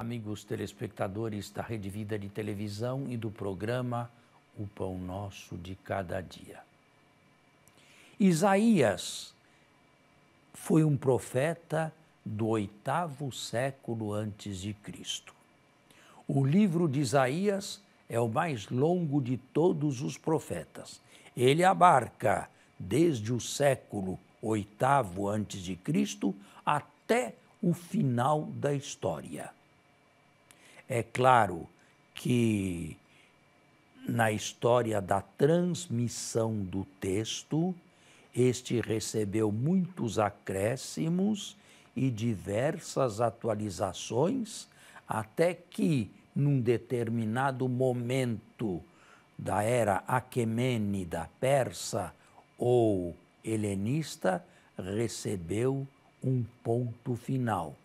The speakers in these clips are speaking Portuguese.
amigos telespectadores da Rede Vida de Televisão e do programa O Pão Nosso de Cada Dia. Isaías foi um profeta do oitavo século antes de Cristo. O livro de Isaías é o mais longo de todos os profetas. Ele abarca desde o século oitavo antes de Cristo até o final da história. É claro que na história da transmissão do texto, este recebeu muitos acréscimos e diversas atualizações, até que, num determinado momento da era aquemênida persa ou helenista, recebeu um ponto final.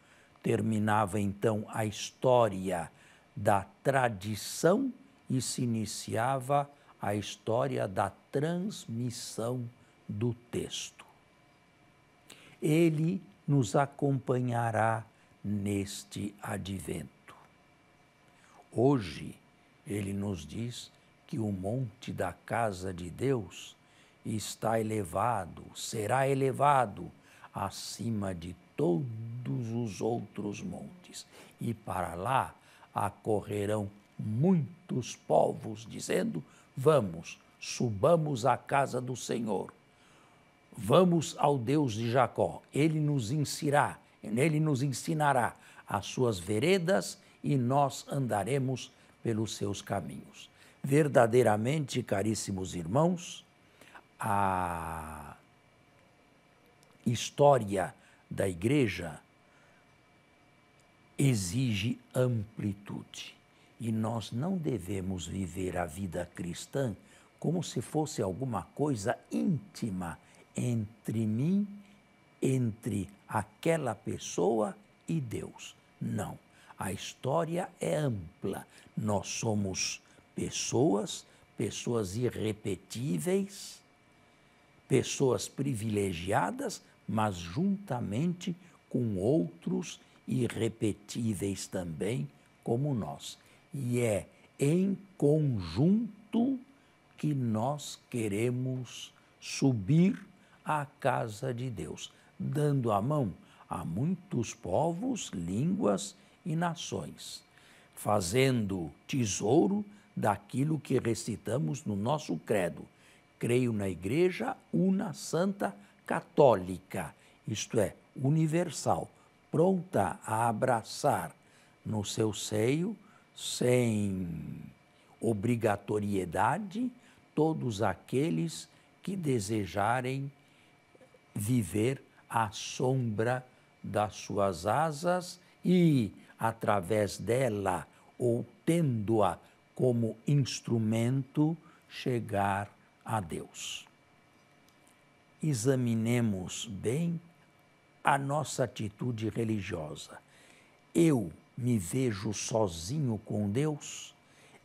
Terminava então a história da tradição e se iniciava a história da transmissão do texto. Ele nos acompanhará neste advento. Hoje, ele nos diz que o monte da casa de Deus está elevado, será elevado acima de todos os outros montes, e para lá acorrerão muitos povos, dizendo: Vamos, subamos à casa do Senhor. Vamos ao Deus de Jacó, ele nos ensinará, ele nos ensinará as suas veredas e nós andaremos pelos seus caminhos. Verdadeiramente, caríssimos irmãos, a história da igreja exige amplitude. E nós não devemos viver a vida cristã como se fosse alguma coisa íntima entre mim, entre aquela pessoa e Deus. Não. A história é ampla. Nós somos pessoas, pessoas irrepetíveis, pessoas privilegiadas, mas juntamente com outros irrepetíveis também, como nós. E é em conjunto que nós queremos subir à casa de Deus, dando a mão a muitos povos, línguas e nações, fazendo tesouro daquilo que recitamos no nosso credo. Creio na Igreja una, santa, católica, isto é, universal, pronta a abraçar no seu seio, sem obrigatoriedade, todos aqueles que desejarem viver à sombra das suas asas e, através dela ou tendo-a como instrumento, chegar a Deus examinemos bem a nossa atitude religiosa. Eu me vejo sozinho com Deus?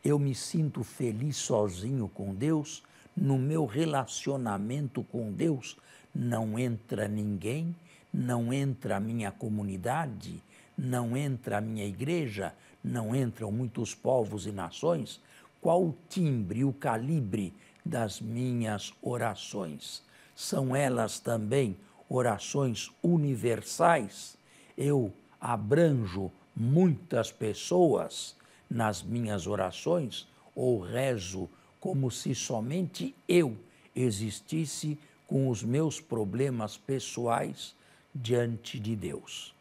Eu me sinto feliz sozinho com Deus? No meu relacionamento com Deus não entra ninguém, não entra a minha comunidade, não entra a minha igreja, não entram muitos povos e nações? Qual o timbre, o calibre das minhas orações? são elas também orações universais, eu abranjo muitas pessoas nas minhas orações ou rezo como se somente eu existisse com os meus problemas pessoais diante de Deus.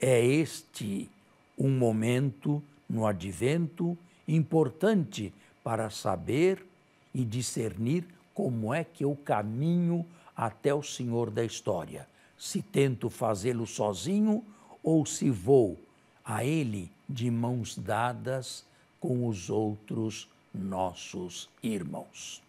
É este um momento no advento importante para saber e discernir como é que eu caminho até o Senhor da história? Se tento fazê-lo sozinho ou se vou a Ele de mãos dadas com os outros nossos irmãos?